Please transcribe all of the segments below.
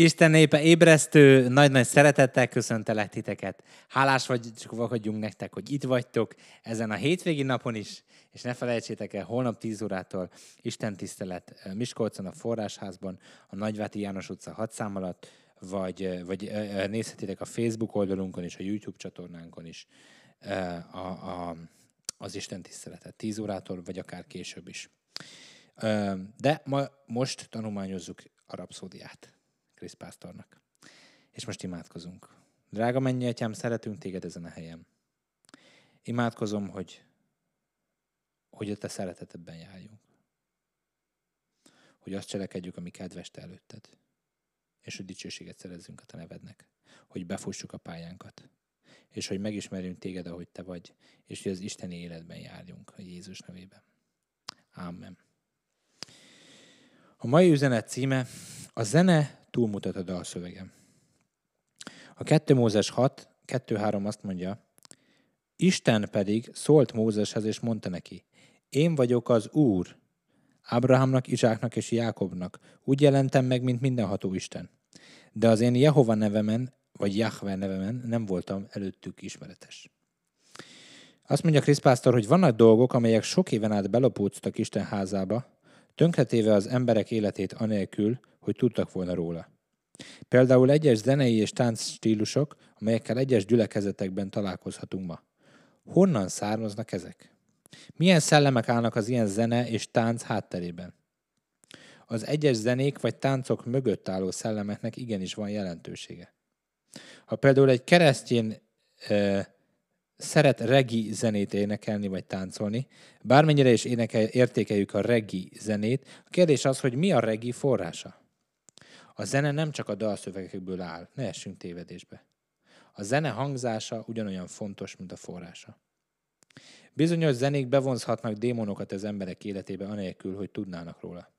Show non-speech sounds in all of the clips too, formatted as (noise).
Isten népe ébresztő, nagy-nagy szeretettel köszöntelek titeket. Hálás vagyunk nektek, hogy itt vagytok ezen a hétvégi napon is, és ne felejtsétek el, holnap 10 órától Isten tisztelet Miskolcon a Forrásházban, a Nagyváti János utca 6 szám alatt, vagy, vagy nézhetitek a Facebook oldalunkon és a YouTube csatornánkon is a, a, az Isten tiszteletet 10 órától, vagy akár később is. De ma most tanulmányozzuk a rapszódiát. Krisz pásztornak. És most imádkozunk. Drága mennyi atyám, szeretünk téged ezen a helyen. Imádkozom, hogy, hogy a te szeretetedben járjunk. Hogy azt cselekedjük, ami kedves te előtted. És hogy dicsőséget szerezzünk a te nevednek. Hogy befussuk a pályánkat. És hogy megismerjünk téged, ahogy te vagy. És hogy az isteni életben járjunk a Jézus nevében. Amen. A mai üzenet címe a zene túlmutat a dalszövegem. A 2 Mózes 6, 3 azt mondja, Isten pedig szólt Mózeshez és mondta neki, én vagyok az Úr, Ábrahámnak, Izsáknak és Jákobnak, úgy jelentem meg, mint mindenható Isten. De az én Jehova nevemen, vagy Jahve nevemen nem voltam előttük ismeretes. Azt mondja Kriszpásztor, hogy vannak dolgok, amelyek sok éven át belopódtak Isten házába, tönkretéve az emberek életét anélkül, hogy tudtak volna róla. Például egyes zenei és tánc stílusok, amelyekkel egyes gyülekezetekben találkozhatunk ma. Honnan származnak ezek? Milyen szellemek állnak az ilyen zene és tánc hátterében? Az egyes zenék vagy táncok mögött álló szellemeknek igenis van jelentősége. Ha például egy keresztjén szeret regi zenét énekelni vagy táncolni, bármennyire is énekel, értékeljük a regi zenét, a kérdés az, hogy mi a regi forrása? A zene nem csak a dalszövegekből áll, ne essünk tévedésbe. A zene hangzása ugyanolyan fontos, mint a forrása. Bizonyos zenék bevonzhatnak démonokat az emberek életébe, anélkül, hogy tudnának róla.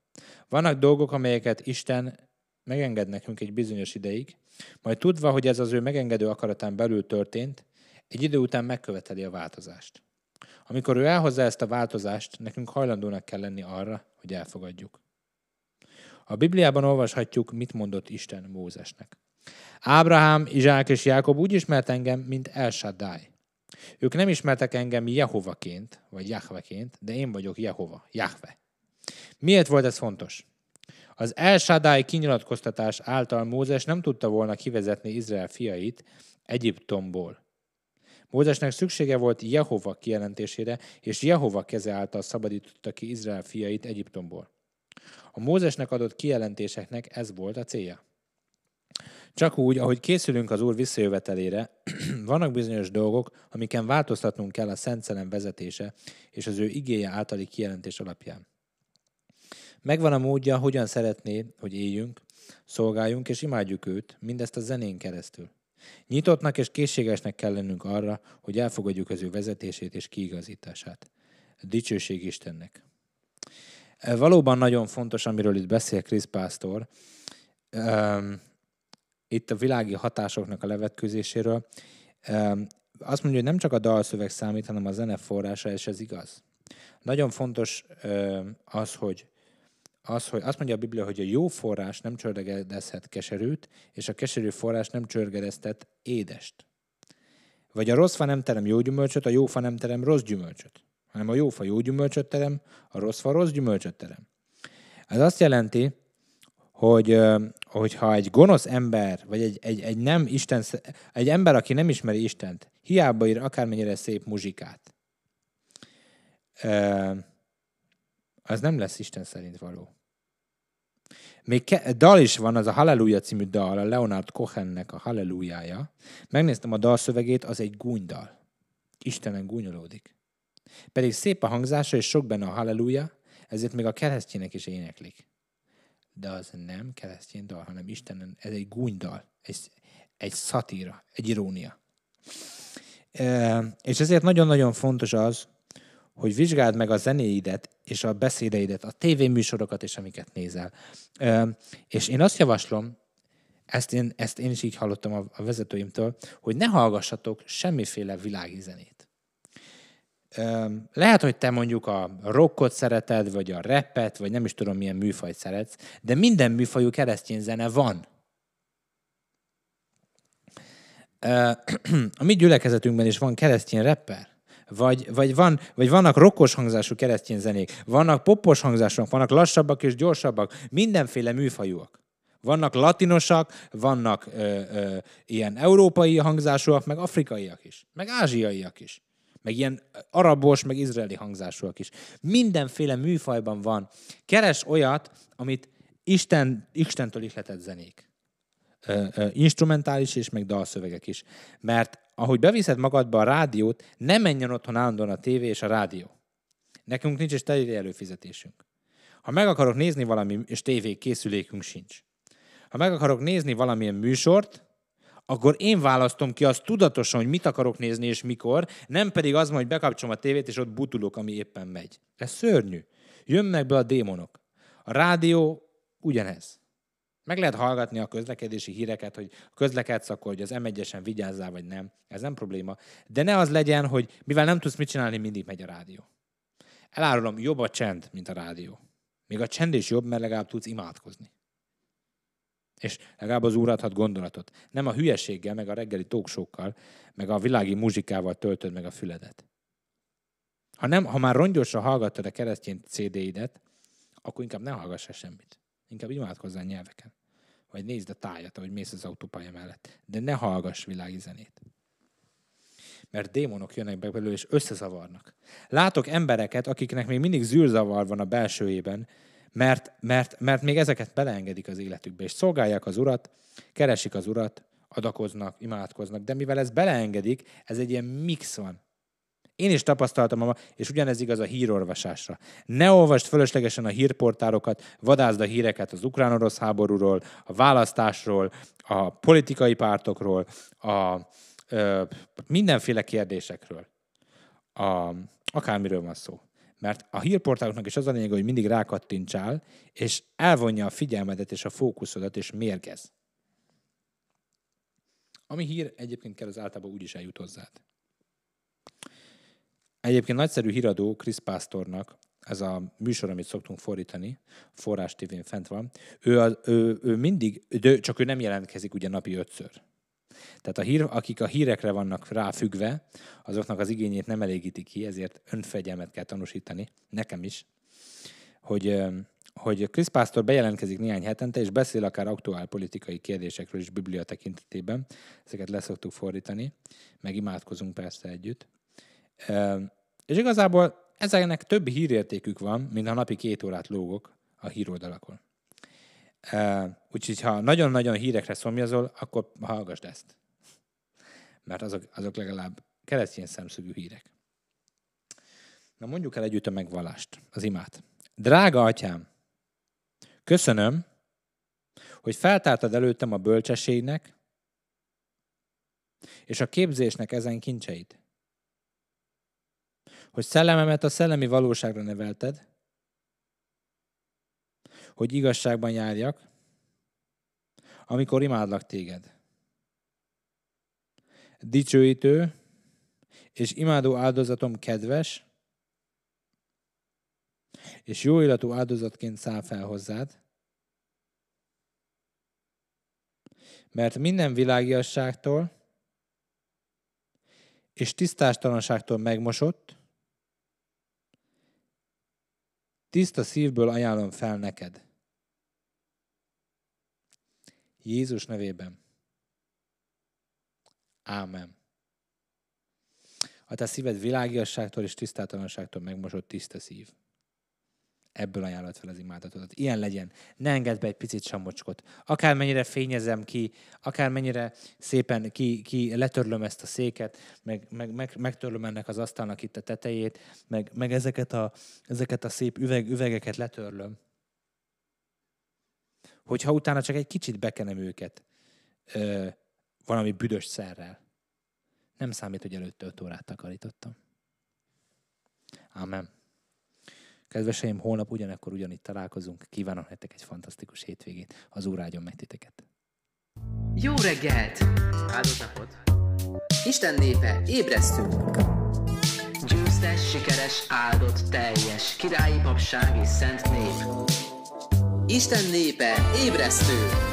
Vannak dolgok, amelyeket Isten megenged nekünk egy bizonyos ideig, majd tudva, hogy ez az ő megengedő akaratán belül történt, egy idő után megköveteli a változást. Amikor ő elhozza ezt a változást, nekünk hajlandónak kell lenni arra, hogy elfogadjuk. A Bibliában olvashatjuk, mit mondott Isten Mózesnek. Ábrahám, Izsák és Jákob úgy ismert engem, mint El Shaddai. Ők nem ismertek engem Jehovaként, vagy Jahveként, de én vagyok Jehova, Jahve. Miért volt ez fontos? Az El Shaddai kinyilatkoztatás által Mózes nem tudta volna kivezetni Izrael fiait Egyiptomból. Mózesnek szüksége volt Jehova kijelentésére, és Jehova keze által szabadította ki Izrael fiait Egyiptomból. A Mózesnek adott kijelentéseknek ez volt a célja. Csak úgy, ahogy készülünk az Úr visszajövetelére, (clears throat) vannak bizonyos dolgok, amiken változtatnunk kell a Szent Szelem vezetése és az ő igéje általi kijelentés alapján. Megvan a módja, hogyan szeretné, hogy éljünk, szolgáljunk és imádjuk őt, mindezt a zenén keresztül. Nyitottnak és készségesnek kell lennünk arra, hogy elfogadjuk az ő vezetését és kiigazítását. Dicsőség Istennek! E, valóban nagyon fontos, amiről itt beszél Krisz Pásztor, itt a világi hatásoknak a levetkőzéséről. Azt mondja, hogy nem csak a dalszöveg számít, hanem a zene forrása, és ez igaz. Nagyon fontos az, hogy az, hogy azt mondja a Biblia, hogy a jó forrás nem csörgedezhet keserűt, és a keserű forrás nem csörgedeztet édest. Vagy a rossz fa nem terem jó gyümölcsöt, a jó fa nem terem rossz gyümölcsöt, hanem a jó fa jó gyümölcsöt terem, a rossz fa rossz gyümölcsöt terem. Ez azt jelenti, hogy hogyha egy gonosz ember, vagy egy, egy, egy nem Isten, egy ember, aki nem ismeri Istent, hiába ír akármennyire szép muzsikát, az nem lesz Isten szerint való. Még ke- dal is van, az a Halleluja című dal, a Leonard Cohennek a Hallelujája. Megnéztem a dalszövegét, az egy gúnydal. Istenen gúnyolódik. Pedig szép a hangzása, és sok benne a Halleluja, ezért még a keresztjének is éneklik. De az nem keresztjén dal, hanem Istenen, ez egy gúnydal, egy, egy szatíra, egy irónia. E, és ezért nagyon-nagyon fontos az, hogy vizsgáld meg a zenéidet és a beszédeidet, a tévéműsorokat és amiket nézel. és én azt javaslom, ezt én, ezt én is így hallottam a, vezetőimtől, hogy ne hallgassatok semmiféle világi zenét. lehet, hogy te mondjuk a rockot szereted, vagy a repet, vagy nem is tudom milyen műfajt szeretsz, de minden műfajú keresztény zene van. (clears throat) a mi gyülekezetünkben is van keresztény rapper vagy, vagy, van, vagy vannak rokkos hangzású keresztény zenék, vannak popos hangzások, vannak lassabbak és gyorsabbak, mindenféle műfajúak. Vannak latinosak, vannak ö, ö, ilyen európai hangzásúak, meg afrikaiak is, meg ázsiaiak is, meg ilyen arabos, meg izraeli hangzásúak is. Mindenféle műfajban van. Keres olyat, amit Isten, Istentől ihletett zenék. Ö, ö, instrumentális és meg dalszövegek is. Mert ahogy beviszed magadba a rádiót, ne menjen otthon állandóan a tévé és a rádió. Nekünk nincs is teljes előfizetésünk. Ha meg akarok nézni valami, és tévé készülékünk sincs. Ha meg akarok nézni valamilyen műsort, akkor én választom ki azt tudatosan, hogy mit akarok nézni és mikor, nem pedig az, hogy bekapcsolom a tévét, és ott butulok, ami éppen megy. Ez szörnyű. Jönnek be a démonok. A rádió ugyanez. Meg lehet hallgatni a közlekedési híreket, hogy közlekedsz, akkor hogy az M1-esen vigyázzál, vagy nem. Ez nem probléma. De ne az legyen, hogy mivel nem tudsz mit csinálni, mindig megy a rádió. Elárulom, jobb a csend, mint a rádió. Még a csend is jobb, mert legalább tudsz imádkozni. És legalább az úr adhat gondolatot. Nem a hülyeséggel, meg a reggeli tóksókkal, meg a világi muzsikával töltöd meg a füledet. Ha, nem, ha már rongyosra hallgattad a keresztény CD-idet, akkor inkább ne hallgass semmit. Inkább a nyelveken. Vagy nézd a tájat, ahogy mész az autópálya mellett. De ne hallgass világi zenét. Mert démonok jönnek be belőle, és összezavarnak. Látok embereket, akiknek még mindig zűrzavar van a belsőjében, mert, mert, mert még ezeket beleengedik az életükbe, és szolgálják az urat, keresik az urat, adakoznak, imádkoznak, de mivel ez beleengedik, ez egy ilyen mix van. Én is tapasztaltam, és ugyanez igaz a hírolvasásra. Ne olvast fölöslegesen a hírportárokat, vadázd a híreket az ukrán-orosz háborúról, a választásról, a politikai pártokról, a ö, mindenféle kérdésekről, a, akármiről van szó. Mert a hírportáloknak is az a lényeg, hogy mindig rákattintsál, és elvonja a figyelmedet és a fókuszodat, és mérgez. Ami hír, egyébként kell az általában úgy is eljut hozzád. Egyébként nagyszerű híradó Chris Pásztornak, ez a műsor, amit szoktunk fordítani, Forrás tv fent van, ő, az, ő, ő mindig, de csak ő nem jelentkezik ugye napi ötször. Tehát a hír, akik a hírekre vannak ráfüggve, azoknak az igényét nem elégítik ki, ezért önfegyelmet kell tanúsítani, nekem is, hogy, hogy Chris Pastor bejelentkezik néhány hetente, és beszél akár aktuál politikai kérdésekről is biblia tekintetében. Ezeket leszoktuk fordítani, meg imádkozunk persze együtt. És igazából ezeknek több hírértékük van, mint a napi két órát lógok a híroldalakon. Úgyhogy ha nagyon-nagyon hírekre szomjazol, akkor hallgassd ezt. Mert azok, azok legalább keresztény szemszögű hírek. Na mondjuk el együtt a megvallást, az imát. Drága atyám, köszönöm, hogy feltártad előttem a bölcsességnek és a képzésnek ezen kincseit hogy szellememet a szellemi valóságra nevelted, hogy igazságban járjak, amikor imádlak téged. Dicsőítő és imádó áldozatom kedves, és jó illatú áldozatként száll fel hozzád, mert minden világiasságtól és tisztástalanságtól megmosott, Tiszta szívből ajánlom fel neked. Jézus nevében. Ámen. A te szíved világiasságtól és tisztátalanságtól megmosott tiszta szív ebből ajánlod fel az imádatodat. Ilyen legyen. Ne engedd be egy picit samocskot. Akármennyire fényezem ki, akármennyire szépen ki, ki letörlöm ezt a széket, meg, meg, meg, megtörlöm ennek az asztalnak itt a tetejét, meg, meg ezeket, a, ezeket a szép üveg, üvegeket letörlöm. Hogyha utána csak egy kicsit bekenem őket ö, valami büdös szerrel, nem számít, hogy előtte 5 órát takarítottam. Amen. Kedveseim, holnap ugyanekkor ugyanitt találkozunk. Kívánom nektek egy fantasztikus hétvégét. Az áldjon meg titeket. Jó reggelt! Áldott napot! Isten népe, ébresztünk! Győztes, sikeres, áldott, teljes, királyi papság és szent nép. Isten népe, ébresztünk!